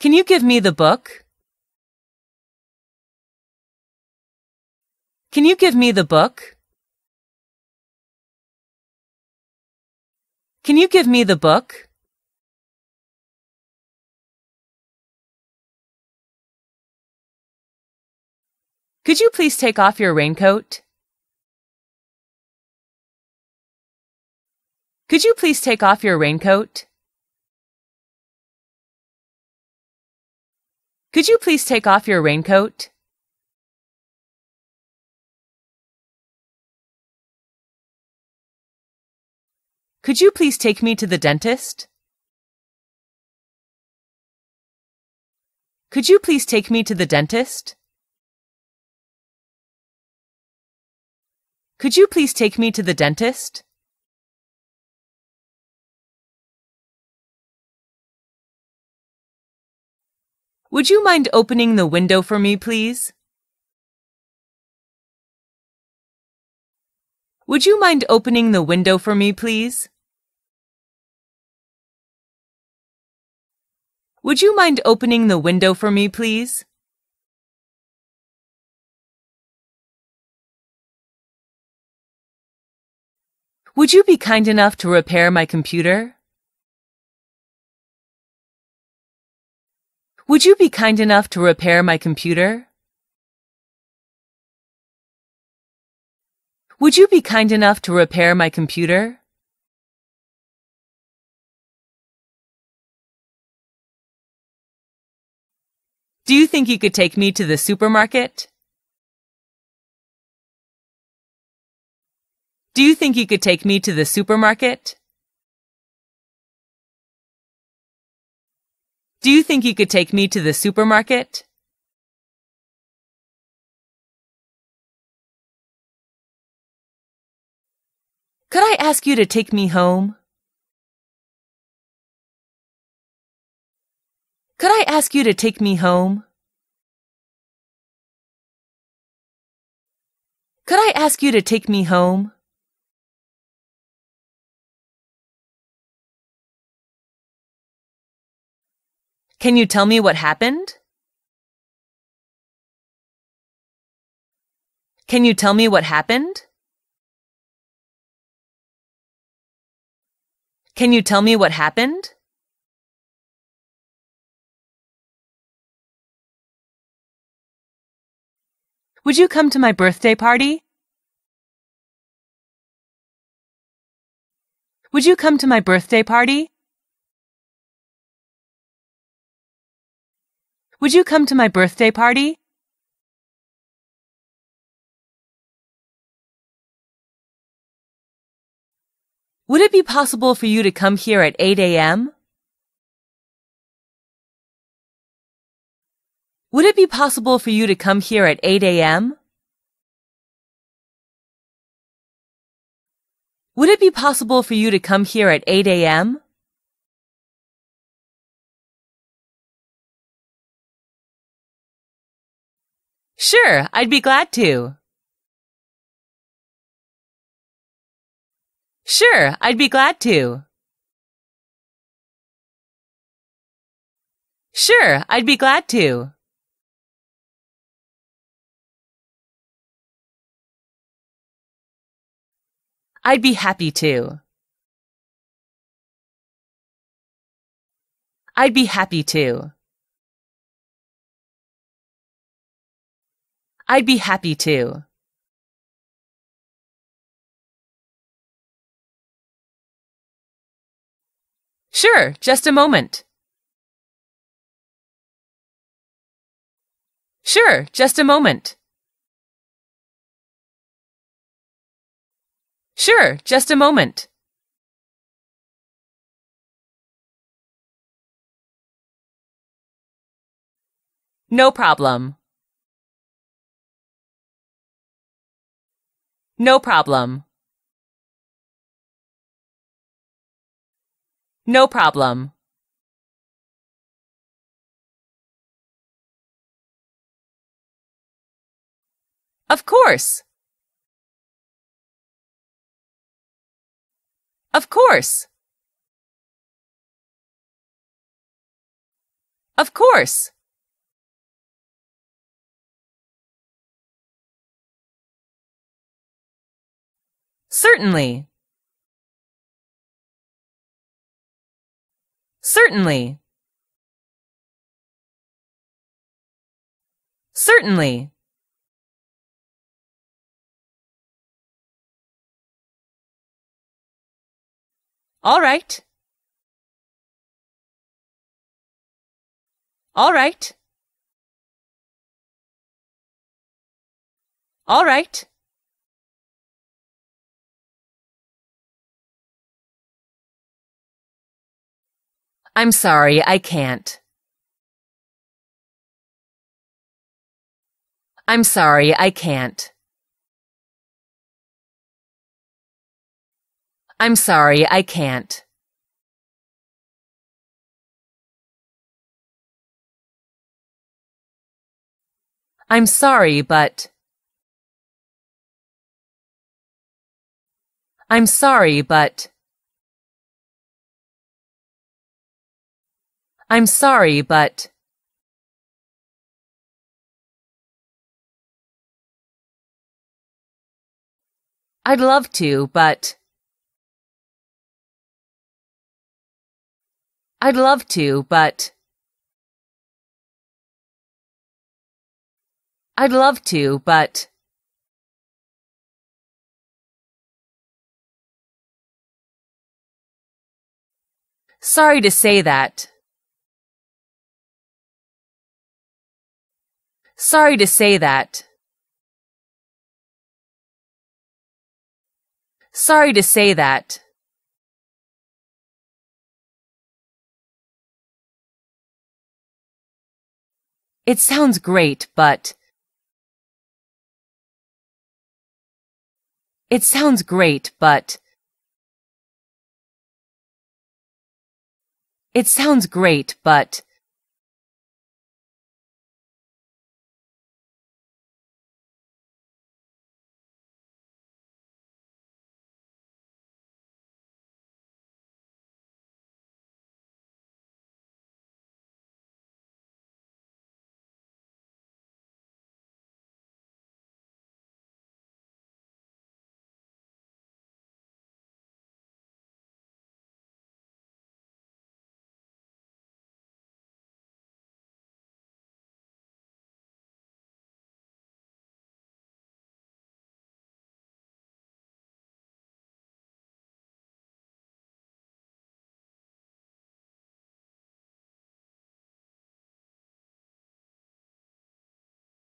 Can you give me the book? Can you give me the book? Can you give me the book? Could you please take off your raincoat? Could you please take off your raincoat? Could you please take off your raincoat? Could you please take me to the dentist? Could you please take me to the dentist? Could you please take me to the dentist? Would you mind opening the window for me, please? Would you mind opening the window for me, please? Would you mind opening the window for me, please? Would you be kind enough to repair my computer? Would you be kind enough to repair my computer? Would you be kind enough to repair my computer? Do you think you could take me to the supermarket? Do you think you could take me to the supermarket? Do you think you could take me to the supermarket? Could I ask you to take me home? Could I ask you to take me home? Could I ask you to take me home? Can you tell me what happened? Can you tell me what happened? Can you tell me what happened? Would you come to my birthday party? Would you come to my birthday party? Would you come to my birthday party? Would it be possible for you to come here at 8 a.m.? Would it be possible for you to come here at 8 a.m.? Would it be possible for you to come here at 8 a.m.? Sure, I'd be glad to. Sure, I'd be glad to. Sure, I'd be glad to. I'd be happy to. I'd be happy to. I'd be happy to. Sure, just a moment. Sure, just a moment. Sure, just a moment. No problem. No problem. No problem. Of course. Of course. Of course. Certainly. Certainly. Certainly. All right. All right. All right. I'm sorry, I can't. I'm sorry, I can't. I'm sorry, I can't. I'm sorry, but. I'm sorry, but. I'm sorry, but... I'd love to, but... I'd love to, but... I'd love to, but... Sorry to say that. Sorry to say that. Sorry to say that. It sounds great, but It sounds great, but It sounds great, but